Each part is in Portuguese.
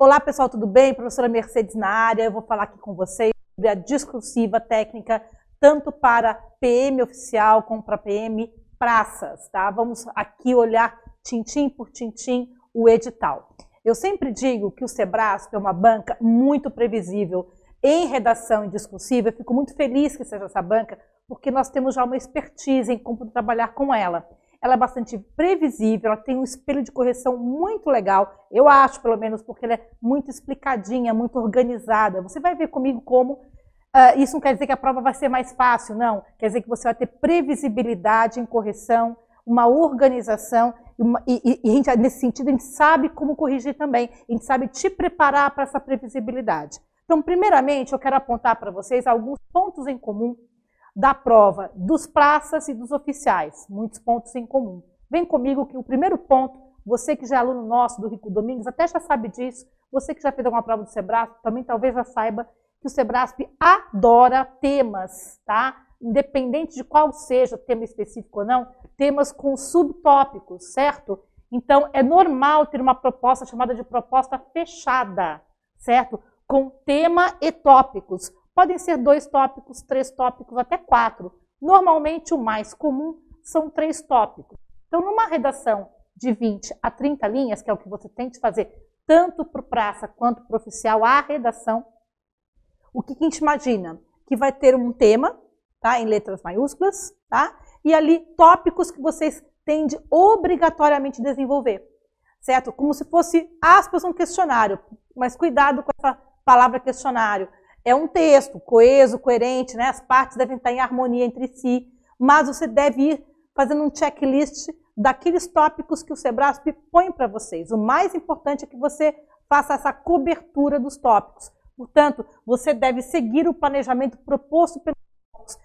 Olá, pessoal, tudo bem? Professora Mercedes na área. Eu vou falar aqui com vocês sobre a discursiva técnica, tanto para PM oficial como para PM praças, tá? Vamos aqui olhar tintim por tintim o edital. Eu sempre digo que o Sebrae é uma banca muito previsível em redação e discursiva. Eu fico muito feliz que seja essa banca, porque nós temos já uma expertise em como trabalhar com ela ela é bastante previsível, ela tem um espelho de correção muito legal, eu acho, pelo menos, porque ela é muito explicadinha, muito organizada. Você vai ver comigo como. Uh, isso não quer dizer que a prova vai ser mais fácil, não. Quer dizer que você vai ter previsibilidade em correção, uma organização, uma, e, e, gente, nesse sentido a gente sabe como corrigir também, a gente sabe te preparar para essa previsibilidade. Então, primeiramente, eu quero apontar para vocês alguns pontos em comum da prova dos praças e dos oficiais. Muitos pontos em comum. Vem comigo que o primeiro ponto, você que já é aluno nosso do Rico Domingos, até já sabe disso, você que já fez alguma prova do Sebrasp, também talvez já saiba que o Sebrasp adora temas, tá? Independente de qual seja o tema específico ou não, temas com subtópicos, certo? Então, é normal ter uma proposta chamada de proposta fechada, certo? Com tema e tópicos. Podem ser dois tópicos, três tópicos, até quatro. Normalmente, o mais comum são três tópicos. Então, numa redação de 20 a 30 linhas, que é o que você tem de fazer, tanto para o praça quanto para o oficial, a redação, o que, que a gente imagina? Que vai ter um tema, tá? Em letras maiúsculas, tá? E ali tópicos que vocês têm de obrigatoriamente desenvolver, certo? Como se fosse aspas um questionário, mas cuidado com essa palavra questionário é um texto coeso, coerente, né? as partes devem estar em harmonia entre si, mas você deve ir fazendo um checklist daqueles tópicos que o Sebrasp põe para vocês. O mais importante é que você faça essa cobertura dos tópicos. Portanto, você deve seguir o planejamento proposto pelos tópicos,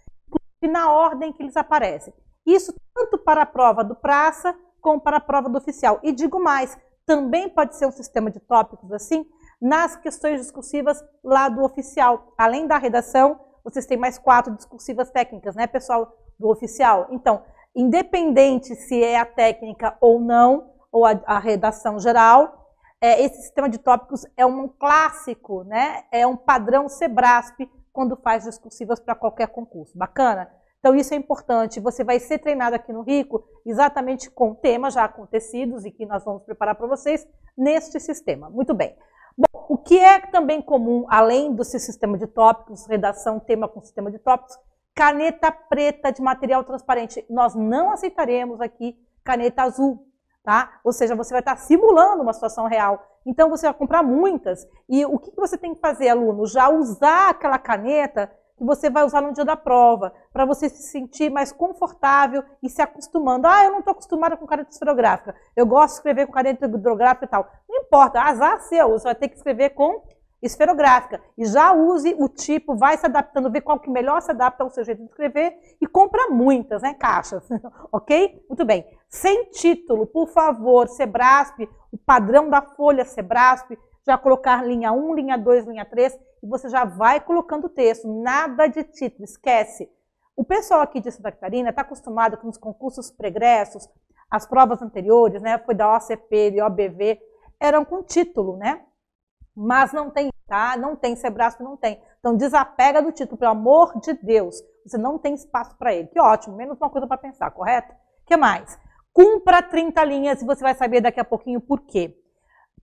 na ordem que eles aparecem. Isso tanto para a prova do praça como para a prova do oficial. E digo mais, também pode ser um sistema de tópicos assim nas questões discursivas lá do oficial. Além da redação, vocês têm mais quatro discursivas técnicas, né, pessoal, do oficial. Então, independente se é a técnica ou não, ou a, a redação geral, é, esse sistema de tópicos é um clássico, né, é um padrão Sebrasp quando faz discursivas para qualquer concurso. Bacana? Então, isso é importante. Você vai ser treinado aqui no RICO exatamente com temas já acontecidos e que nós vamos preparar para vocês neste sistema. Muito bem. Bom, o que é também comum, além do sistema de tópicos, redação, tema com sistema de tópicos, caneta preta de material transparente. Nós não aceitaremos aqui caneta azul, tá? Ou seja, você vai estar simulando uma situação real. Então você vai comprar muitas. E o que você tem que fazer, aluno? Já usar aquela caneta que você vai usar no dia da prova, para você se sentir mais confortável e se acostumando. Ah, eu não estou acostumada com caneta esferográfica, eu gosto de escrever com caneta hidrográfica e tal. Não importa, azar seu, você vai ter que escrever com esferográfica. E já use o tipo, vai se adaptando, vê qual que melhor se adapta ao seu jeito de escrever e compra muitas, né, caixas, ok? Muito bem. Sem título, por favor, Sebrasp, o padrão da folha Sebrasp, já colocar linha 1, linha 2, linha 3, e você já vai colocando o texto, nada de título, esquece. O pessoal aqui de Santa Catarina está acostumado com os concursos pregressos, as provas anteriores, né? Foi da OCP, e OBV, eram com título, né? Mas não tem, tá? Não tem, Sebrasco não tem. Então desapega do título, pelo amor de Deus. Você não tem espaço para ele. Que ótimo, menos uma coisa para pensar, correto? que mais? Cumpra 30 linhas e você vai saber daqui a pouquinho por quê.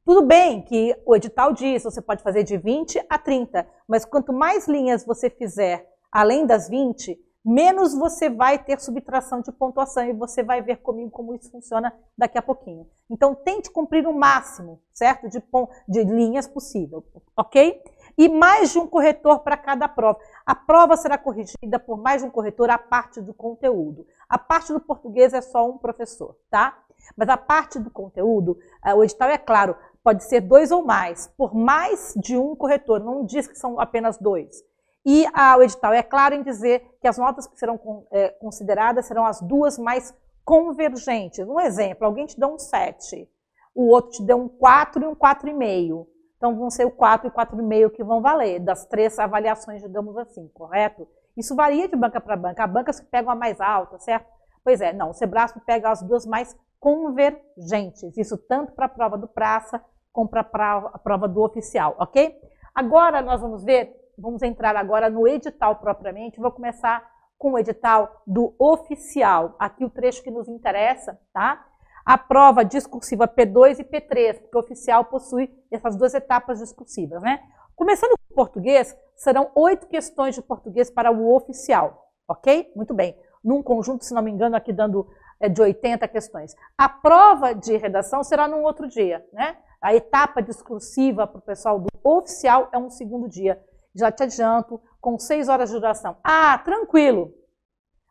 Tudo bem que o edital diz, você pode fazer de 20 a 30, mas quanto mais linhas você fizer além das 20, menos você vai ter subtração de pontuação e você vai ver comigo como isso funciona daqui a pouquinho. Então, tente cumprir o máximo, certo? De, de linhas possível, ok? E mais de um corretor para cada prova. A prova será corrigida por mais de um corretor a parte do conteúdo. A parte do português é só um professor, tá? Mas a parte do conteúdo, eh, o edital é claro, Pode ser dois ou mais, por mais de um corretor, não diz que são apenas dois. E a, o edital é claro em dizer que as notas que serão é, consideradas serão as duas mais convergentes. Um exemplo, alguém te dá um 7, o outro te deu um 4 e um 4,5. Então vão ser o 4 e 4,5 que vão valer, das três avaliações, digamos assim, correto? Isso varia de banca para banca. Há bancas que pegam a mais alta, certo? Pois é, não, o Sebrasco pega as duas mais convergentes. Isso tanto para a prova do praça compra a prova do oficial, ok? Agora nós vamos ver, vamos entrar agora no edital propriamente, vou começar com o edital do oficial, aqui o trecho que nos interessa, tá? A prova discursiva P2 e P3, porque o oficial possui essas duas etapas discursivas, né? Começando com o português, serão oito questões de português para o oficial, ok? Muito bem. Num conjunto, se não me engano, aqui dando é, de 80 questões. A prova de redação será num outro dia, né? a etapa discursiva para o pessoal do oficial é um segundo dia. Já te adianto, com seis horas de duração. Ah, tranquilo!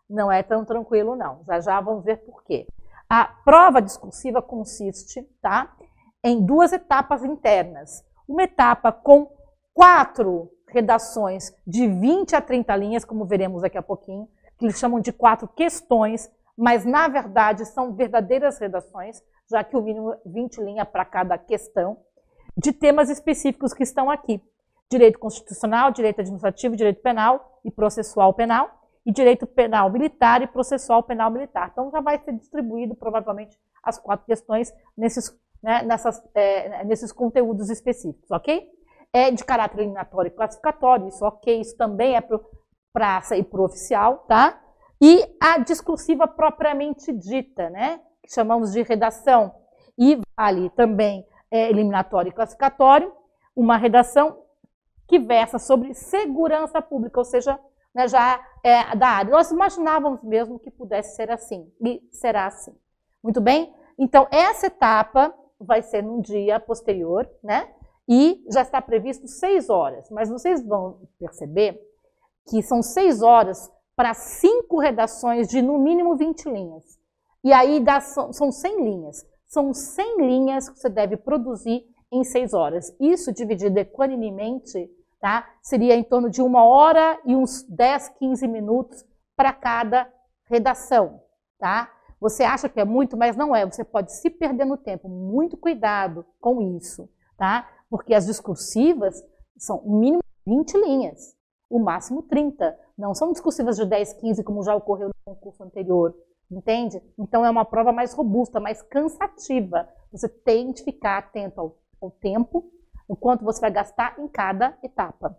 Não é tão tranquilo, não. Já já vamos ver por quê. A prova discursiva consiste tá, em duas etapas internas. Uma etapa com quatro redações de 20 a 30 linhas, como veremos daqui a pouquinho, que eles chamam de quatro questões, mas na verdade são verdadeiras redações, já que o mínimo 20 linhas para cada questão, de temas específicos que estão aqui. Direito constitucional, direito administrativo, direito penal e processual penal, e direito penal militar e processual penal militar. Então já vai ser distribuído provavelmente as quatro questões nesses, né, nessas, é, nesses conteúdos específicos, ok? É de caráter eliminatório e classificatório, isso ok, isso também é para praça e para oficial, tá? E a discursiva propriamente dita, né? que chamamos de redação, e vale também é, eliminatório e classificatório, uma redação que versa sobre segurança pública, ou seja, né, já é, da área. Nós imaginávamos mesmo que pudesse ser assim, e será assim. Muito bem? Então, essa etapa vai ser num dia posterior, né? E já está previsto seis horas, mas vocês vão perceber que são seis horas para cinco redações de no mínimo 20 linhas. E aí dá, são 100 linhas. São 100 linhas que você deve produzir em 6 horas. Isso dividido equanimemente tá, seria em torno de uma hora e uns 10, 15 minutos para cada redação. Tá? Você acha que é muito, mas não é. Você pode se perder no tempo. Muito cuidado com isso, tá? Porque as discursivas são o mínimo 20 linhas, o máximo 30. Não são discursivas de 10, 15, como já ocorreu no concurso anterior entende? Então é uma prova mais robusta, mais cansativa. Você tem de ficar atento ao, ao tempo, o quanto você vai gastar em cada etapa,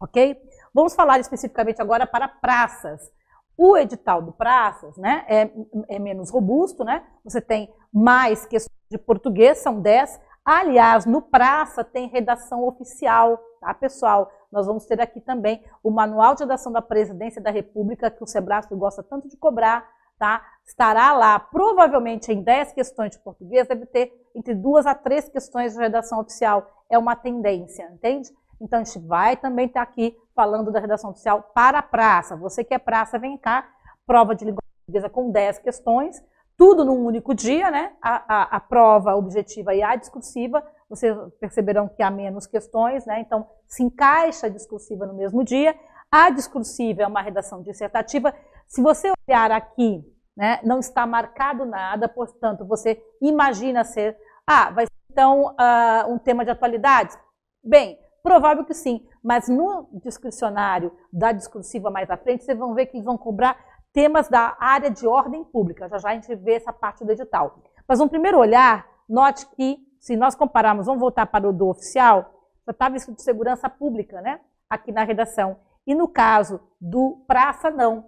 ok? Vamos falar especificamente agora para praças. O edital do praças né, é, é menos robusto, né? Você tem mais questões de português, são 10. Aliás, no praça tem redação oficial, tá, pessoal? Nós vamos ter aqui também o Manual de Redação da Presidência da República, que o Sebrae gosta tanto de cobrar, tá? Estará lá, provavelmente em 10 questões de português, deve ter entre duas a três questões de redação oficial. É uma tendência, entende? Então a gente vai também estar tá aqui falando da redação oficial para a praça. Você que é praça, vem cá, prova de língua portuguesa com 10 questões, tudo num único dia, né? A, a, a prova objetiva e a discursiva, vocês perceberão que há menos questões, né? Então se encaixa a discursiva no mesmo dia. A discursiva é uma redação dissertativa. Se você olhar aqui, né, não está marcado nada, portanto, você imagina ser. Ah, vai ser então uh, um tema de atualidade. Bem, provável que sim, mas no discricionário da discursiva mais à frente, vocês vão ver que eles vão cobrar temas da área de ordem pública. Já já a gente vê essa parte do edital. Mas um primeiro olhar, note que, se nós compararmos, vamos voltar para o do oficial, já estava escrito segurança pública, né? Aqui na redação. E no caso do praça, não.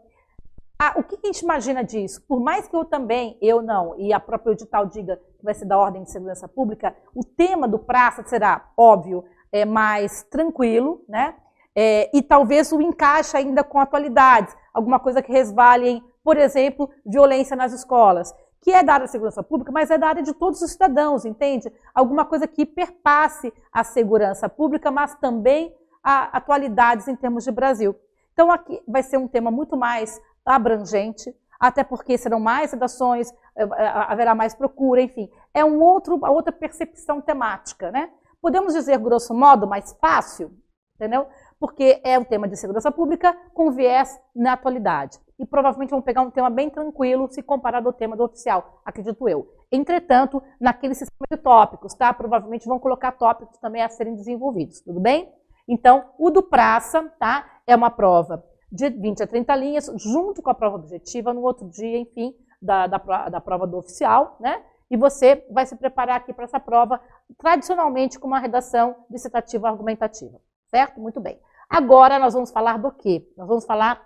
Ah, o que a gente imagina disso? Por mais que eu também, eu não, e a própria edital diga que vai ser da ordem de segurança pública, o tema do praça será, óbvio, é, mais tranquilo, né? É, e talvez o encaixe ainda com atualidades, alguma coisa que resvale em, por exemplo, violência nas escolas, que é da área da segurança pública, mas é da área de todos os cidadãos, entende? Alguma coisa que perpasse a segurança pública, mas também a atualidades em termos de Brasil. Então, aqui vai ser um tema muito mais abrangente, até porque serão mais redações, eh, eh, haverá mais procura, enfim. É um outro, uma outra percepção temática, né? Podemos dizer, grosso modo, mais fácil, entendeu? Porque é o tema de segurança pública com viés na atualidade. E provavelmente vão pegar um tema bem tranquilo se comparado ao tema do oficial, acredito eu. Entretanto, naquele sistema de tópicos, tá? Provavelmente vão colocar tópicos também a serem desenvolvidos, tudo bem? Então, o do praça, tá? É uma prova de 20 a 30 linhas, junto com a prova objetiva, no outro dia, enfim, da, da, da prova do oficial, né? E você vai se preparar aqui para essa prova, tradicionalmente com uma redação dissertativa argumentativa, certo? Muito bem. Agora nós vamos falar do quê? Nós vamos falar,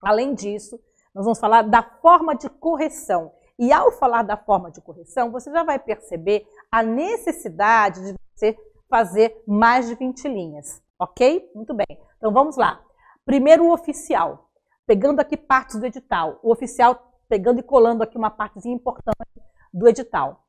além disso, nós vamos falar da forma de correção. E ao falar da forma de correção, você já vai perceber a necessidade de você fazer mais de 20 linhas, ok? Muito bem. Então vamos lá. Primeiro o oficial, pegando aqui partes do edital. O oficial pegando e colando aqui uma partezinha importante do edital.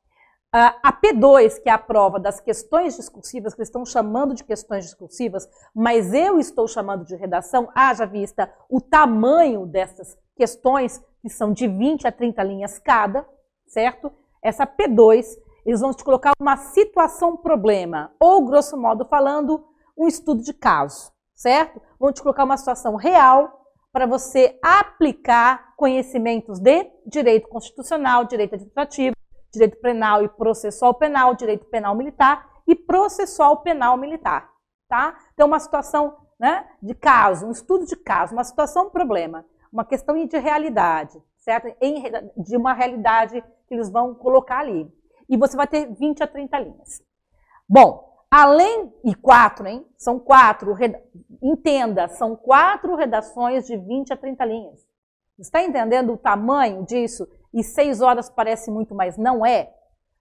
Ah, a P2, que é a prova das questões discursivas, que eles estão chamando de questões discursivas, mas eu estou chamando de redação, haja vista o tamanho dessas questões, que são de 20 a 30 linhas cada, certo? Essa P2, eles vão te colocar uma situação-problema, ou, grosso modo falando, um estudo de caso certo? Vão te colocar uma situação real para você aplicar conhecimentos de direito constitucional, direito administrativo, direito penal e processual penal, direito penal militar e processual penal militar, tá? Então, uma situação né, de caso, um estudo de caso, uma situação, problema, uma questão de realidade, certo? Em, de uma realidade que eles vão colocar ali. E você vai ter 20 a 30 linhas. Bom, Além, e quatro, hein? São quatro, entenda, são quatro redações de 20 a 30 linhas. Está entendendo o tamanho disso? E seis horas parece muito, mas não é.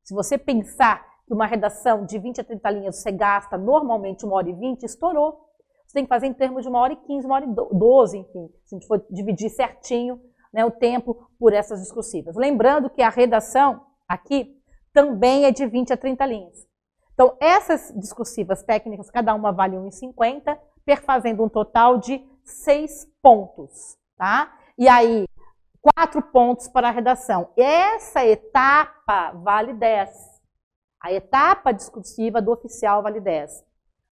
Se você pensar que uma redação de 20 a 30 linhas você gasta normalmente uma hora e 20, estourou. Você tem que fazer em termos de uma hora e 15, uma hora e 12, enfim, se a gente for dividir certinho né, o tempo por essas discursivas. Lembrando que a redação aqui também é de 20 a 30 linhas. Então, essas discursivas técnicas, cada uma vale 1,50, perfazendo um total de 6 pontos, tá? E aí, 4 pontos para a redação. Essa etapa vale 10. A etapa discursiva do oficial vale 10.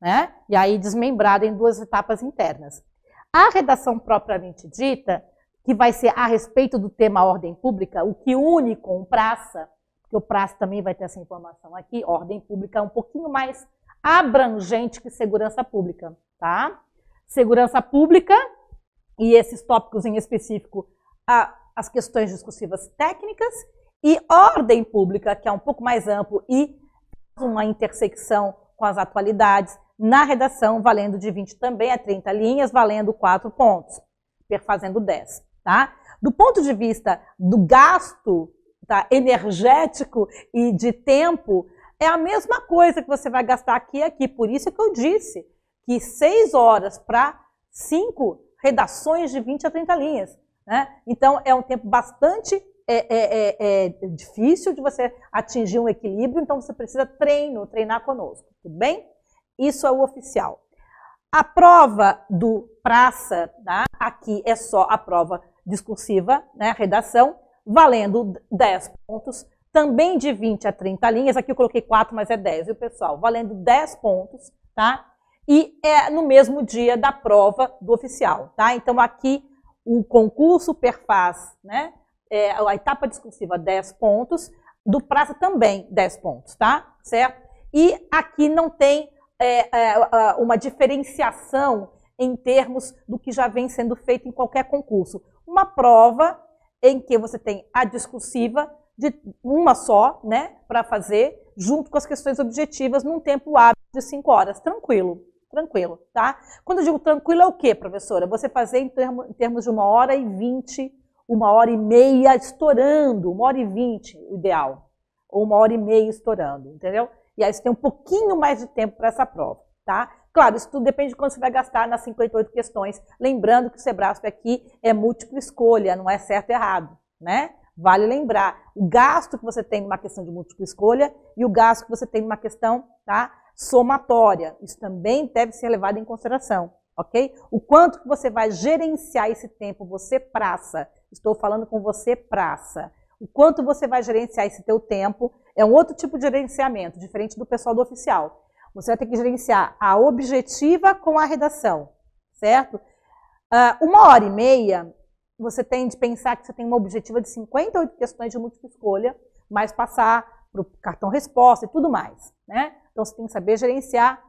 Né? E aí, desmembrada em duas etapas internas. A redação propriamente dita, que vai ser a respeito do tema ordem pública, o que une com praça, que o prazo também vai ter essa informação aqui. Ordem pública é um pouquinho mais abrangente que segurança pública, tá? Segurança pública e esses tópicos em específico, a, as questões discursivas técnicas e ordem pública, que é um pouco mais amplo e uma intersecção com as atualidades, na redação valendo de 20 também é a 30 linhas, valendo 4 pontos, perfazendo 10, tá? Do ponto de vista do gasto tá, energético e de tempo, é a mesma coisa que você vai gastar aqui e aqui. Por isso que eu disse que seis horas para cinco redações de 20 a 30 linhas. Né? Então, é um tempo bastante é, é, é, é, difícil de você atingir um equilíbrio, então você precisa treino, treinar conosco, tudo bem? Isso é o oficial. A prova do praça, tá? aqui é só a prova discursiva, né? redação, valendo 10 pontos, também de 20 a 30 linhas. Aqui eu coloquei 4, mas é 10, viu, pessoal? Valendo 10 pontos, tá? E é no mesmo dia da prova do oficial, tá? Então aqui o concurso perfaz, né? É, a etapa discursiva 10 pontos, do prazo também 10 pontos, tá? Certo? E aqui não tem é, é, uma diferenciação em termos do que já vem sendo feito em qualquer concurso. Uma prova em que você tem a discursiva de uma só, né, para fazer, junto com as questões objetivas num tempo hábil de cinco horas, tranquilo, tranquilo, tá? Quando eu digo tranquilo é o quê, professora? Você fazer em, termo, em termos de uma hora e vinte, uma hora e meia estourando, uma hora e vinte, ideal, ou uma hora e meia estourando, entendeu? E aí você tem um pouquinho mais de tempo para essa prova, tá? Claro, isso tudo depende de quanto você vai gastar nas 58 questões. Lembrando que o Sebrasp aqui é múltipla escolha, não é certo ou errado, né? Vale lembrar o gasto que você tem numa questão de múltipla escolha e o gasto que você tem numa questão tá, somatória. Isso também deve ser levado em consideração, ok? O quanto que você vai gerenciar esse tempo, você praça. Estou falando com você praça. O quanto você vai gerenciar esse teu tempo é um outro tipo de gerenciamento, diferente do pessoal do oficial. Você vai ter que gerenciar a objetiva com a redação, certo? Uh, uma hora e meia, você tem de pensar que você tem uma objetiva de 58 questões de múltipla escolha, mais passar para o cartão resposta e tudo mais, né? Então você tem que saber gerenciar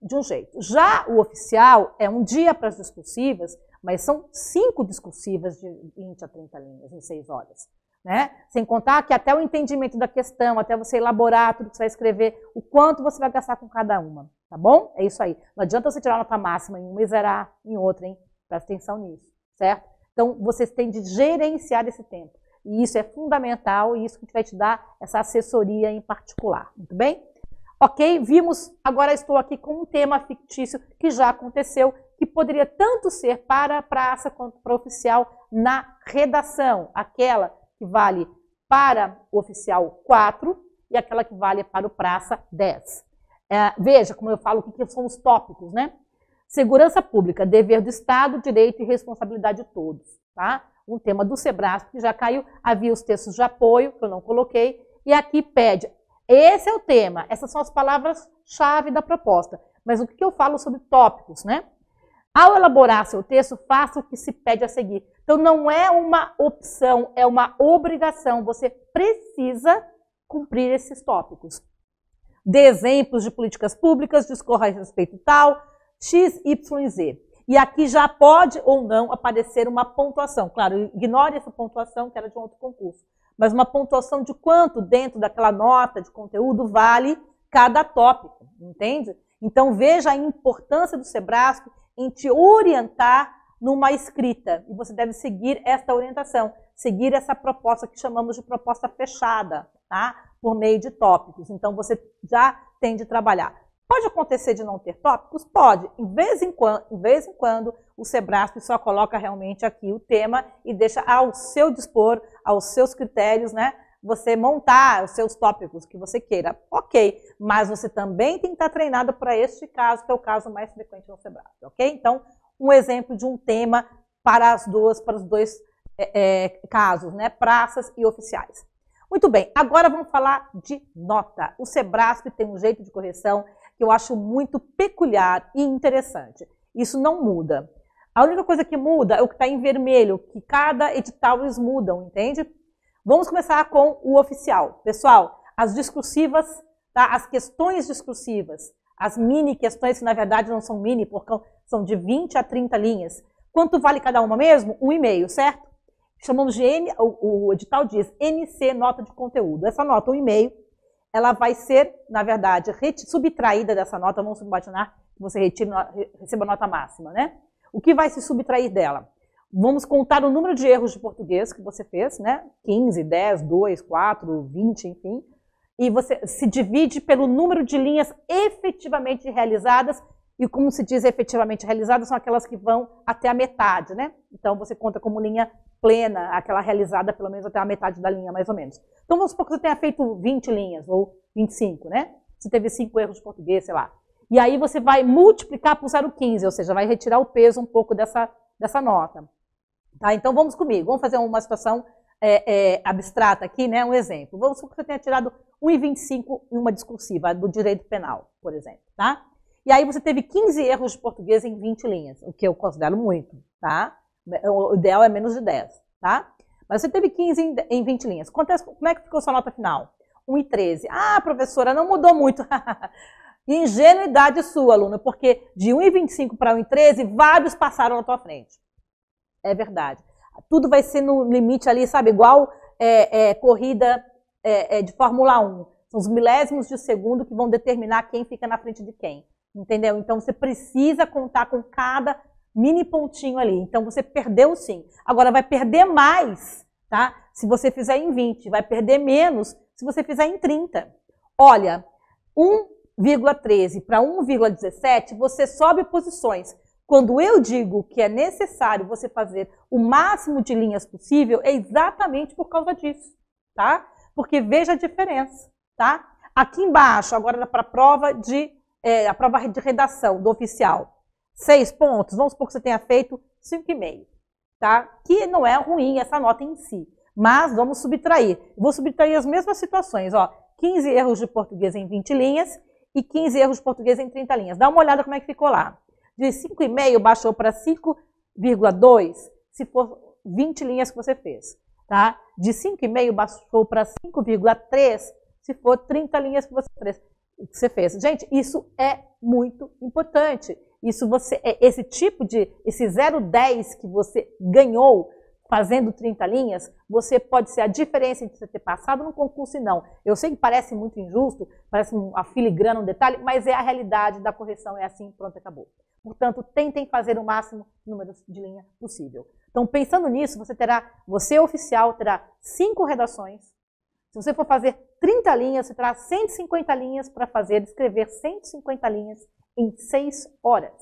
de um jeito. Já o oficial é um dia para as discursivas, mas são cinco discursivas de 20 a 30 linhas em seis horas. Né? Sem contar que até o entendimento da questão, até você elaborar tudo que você vai escrever, o quanto você vai gastar com cada uma, tá bom? É isso aí. Não adianta você tirar nota máxima em uma e zerar em outra, hein? Presta atenção nisso, certo? Então, vocês têm de gerenciar esse tempo. E isso é fundamental e isso que vai te dar essa assessoria em particular, muito bem? Ok, vimos, agora estou aqui com um tema fictício que já aconteceu, que poderia tanto ser para a praça quanto para oficial na redação, aquela que vale para o oficial 4 e aquela que vale para o praça 10. É, veja como eu falo o que, que são os tópicos, né? Segurança pública, dever do Estado, direito e responsabilidade de todos, tá? Um tema do Sebrae que já caiu, havia os textos de apoio, que eu não coloquei, e aqui pede. Esse é o tema, essas são as palavras-chave da proposta. Mas o que, que eu falo sobre tópicos, né? Ao elaborar seu texto, faça o que se pede a seguir. Então não é uma opção, é uma obrigação. Você precisa cumprir esses tópicos. Dê exemplos de políticas públicas, discorra a respeito tal, X, Y e Z. E aqui já pode ou não aparecer uma pontuação. Claro, ignore essa pontuação que era de um outro concurso. Mas uma pontuação de quanto dentro daquela nota de conteúdo vale cada tópico, entende? Então veja a importância do Sebrasco em te orientar numa escrita. E você deve seguir esta orientação, seguir essa proposta que chamamos de proposta fechada, tá? Por meio de tópicos. Então você já tem de trabalhar. Pode acontecer de não ter tópicos? Pode. Em vez em quando, em vez em quando o Sebrasp só coloca realmente aqui o tema e deixa ao seu dispor, aos seus critérios, né? Você montar os seus tópicos que você queira. Ok, mas você também tem que estar treinado para este caso, que é o caso mais frequente no Sebrasp, ok? Então, um exemplo de um tema para as duas, para os dois é, é, casos, né? Praças e oficiais. Muito bem, agora vamos falar de nota. O Sebrasp tem um jeito de correção que eu acho muito peculiar e interessante. Isso não muda. A única coisa que muda é o que está em vermelho, que cada edital eles mudam, entende? Vamos começar com o oficial. Pessoal, as discursivas, tá? as questões discursivas, as mini questões que na verdade não são mini, porque são de 20 a 30 linhas. Quanto vale cada uma mesmo? Um e-mail, certo? Chamamos de N, o, o edital diz NC, nota de conteúdo. Essa nota, um e-mail, ela vai ser, na verdade, subtraída dessa nota, vamos subatinar, que você retire, receba nota máxima, né? O que vai se subtrair dela? Vamos contar o número de erros de português que você fez, né? 15, 10, 2, 4, 20, enfim. E você se divide pelo número de linhas efetivamente realizadas e como se diz efetivamente realizadas, são aquelas que vão até a metade, né? Então você conta como linha plena, aquela realizada pelo menos até a metade da linha, mais ou menos. Então vamos supor que você tenha feito 20 linhas, ou 25, né? Você teve 5 erros de português, sei lá. E aí você vai multiplicar por 0,15, ou seja, vai retirar o peso um pouco dessa, dessa nota. Tá? Então vamos comigo, vamos fazer uma situação é, é, abstrata aqui, né? um exemplo. Vamos supor que você tenha tirado 1,25 em uma discursiva do direito penal, por exemplo. Tá? E aí você teve 15 erros de português em 20 linhas, o que eu considero muito, tá? O ideal é menos de 10, tá? Mas você teve 15 em, 20 linhas. Acontece, como é que ficou sua nota final? 1 e 13. Ah, professora, não mudou muito. Ingenuidade sua, aluna, porque de 1 e 25 para 1 e 13, vários passaram na tua frente. É verdade. Tudo vai ser no limite ali, sabe? Igual é, é, corrida é, é de Fórmula 1. São os milésimos de segundo que vão determinar quem fica na frente de quem. Entendeu? Então você precisa contar com cada mini pontinho ali. Então você perdeu sim. Agora vai perder mais, tá? Se você fizer em 20, vai perder menos se você fizer em 30. Olha, 1,13 para 1,17, você sobe posições. Quando eu digo que é necessário você fazer o máximo de linhas possível, é exatamente por causa disso, tá? Porque veja a diferença, tá? Aqui embaixo, agora para a prova de é, a prova de redação do oficial, seis pontos, vamos supor que você tenha feito cinco e meio, tá? Que não é ruim essa nota em si, mas vamos subtrair. Vou subtrair as mesmas situações, ó, 15 erros de português em 20 linhas e 15 erros de português em 30 linhas. Dá uma olhada como é que ficou lá. De 5,5 baixou para 5,2, se for 20 linhas que você fez, tá? De 5,5 baixou para 5,3, se for 30 linhas que você fez o que você fez. Gente, isso é muito importante. Isso você, é esse tipo de, esse 0,10 que você ganhou fazendo 30 linhas, você pode ser a diferença entre você ter passado no concurso e não. Eu sei que parece muito injusto, parece uma filigrana, um detalhe, mas é a realidade da correção, é assim, pronto, acabou. Portanto, tentem fazer o máximo número de linha possível. Então, pensando nisso, você terá, você oficial terá cinco redações. Se você for fazer 30 linhas, você traz 150 linhas para fazer, escrever 150 linhas em 6 horas.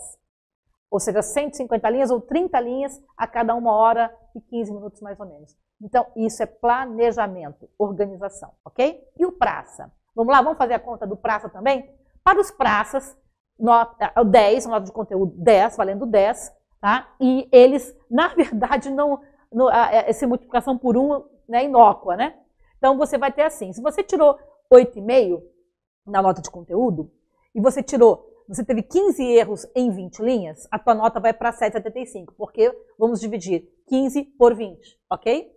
Ou seja, 150 linhas ou 30 linhas a cada uma hora e 15 minutos mais ou menos. Então, isso é planejamento, organização, ok? E o praça? Vamos lá, vamos fazer a conta do praça também? Para os praças, nota, 10, nota de conteúdo 10, valendo 10, tá? E eles, na verdade, não, não essa multiplicação por 1 um, né, inócua, né? Então você vai ter assim, se você tirou 8,5 na nota de conteúdo e você tirou, você teve 15 erros em 20 linhas, a tua nota vai para 7,75, porque vamos dividir 15 por 20, ok?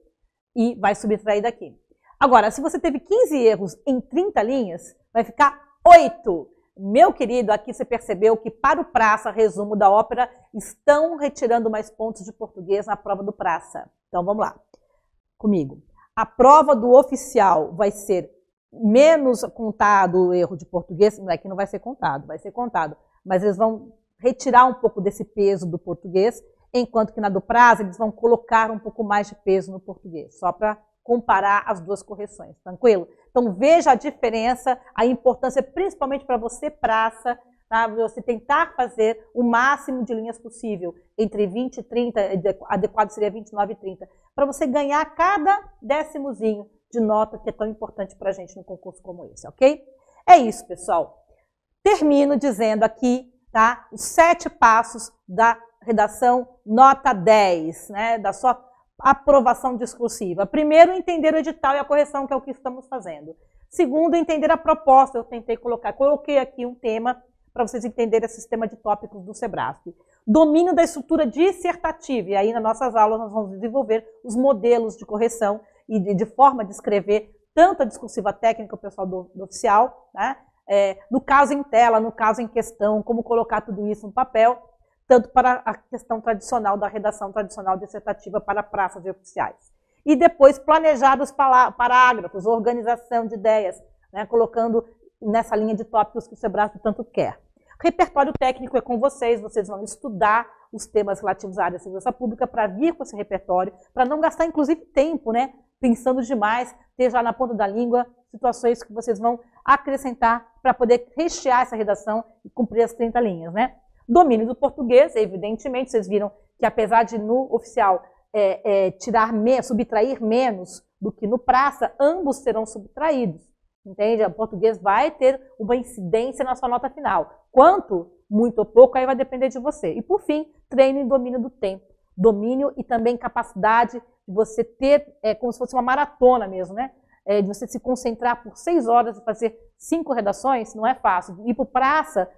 E vai subtrair daqui. Agora, se você teve 15 erros em 30 linhas, vai ficar 8. Meu querido, aqui você percebeu que para o praça, resumo da ópera, estão retirando mais pontos de português na prova do praça. Então vamos lá, comigo a prova do oficial vai ser menos contado o erro de português, não é que não vai ser contado, vai ser contado, mas eles vão retirar um pouco desse peso do português, enquanto que na do prazo eles vão colocar um pouco mais de peso no português, só para comparar as duas correções, tranquilo? Então veja a diferença, a importância, principalmente para você praça, tá? você tentar fazer o máximo de linhas possível, entre 20 e 30, adequado seria 29 e 30, para você ganhar cada décimozinho de nota que é tão importante para a gente no concurso como esse, ok? É isso, pessoal. Termino dizendo aqui, tá? Os sete passos da redação nota 10, né? Da sua aprovação discursiva. Primeiro, entender o edital e a correção, que é o que estamos fazendo. Segundo, entender a proposta. Eu tentei colocar, coloquei aqui um tema para vocês entenderem esse sistema de tópicos do SEBRASP. Domínio da estrutura dissertativa, e aí nas nossas aulas nós vamos desenvolver os modelos de correção e de, de forma de escrever tanto a discursiva técnica, o pessoal do, do oficial, né? É, no caso em tela, no caso em questão, como colocar tudo isso no papel, tanto para a questão tradicional da redação tradicional dissertativa para praças e oficiais. E depois planejar os parágrafos, organização de ideias, né, colocando nessa linha de tópicos que o Sebrae tanto quer. Repertório técnico é com vocês, vocês vão estudar os temas relativos à área de segurança pública para vir com esse repertório, para não gastar, inclusive, tempo, né? Pensando demais, ter já na ponta da língua situações que vocês vão acrescentar para poder rechear essa redação e cumprir as 30 linhas, né? Domínio do português, evidentemente, vocês viram que apesar de no oficial é, é, tirar me, subtrair menos do que no praça, ambos serão subtraídos. Entende? O português vai ter uma incidência na sua nota final. Quanto? Muito ou pouco, aí vai depender de você. E por fim, treino e domínio do tempo. Domínio e também capacidade de você ter, é, como se fosse uma maratona mesmo, né? É, de você se concentrar por seis horas e fazer cinco redações, não é fácil. Ir para praça,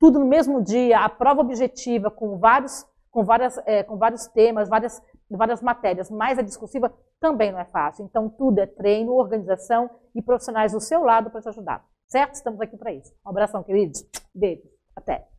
tudo no mesmo dia, a prova objetiva com vários, com várias, é, com vários temas, várias várias matérias, mas a discursiva também não é fácil. Então, tudo é treino, organização e profissionais do seu lado para te ajudar. Certo? Estamos aqui para isso. Um abração, queridos. Beijo. Até.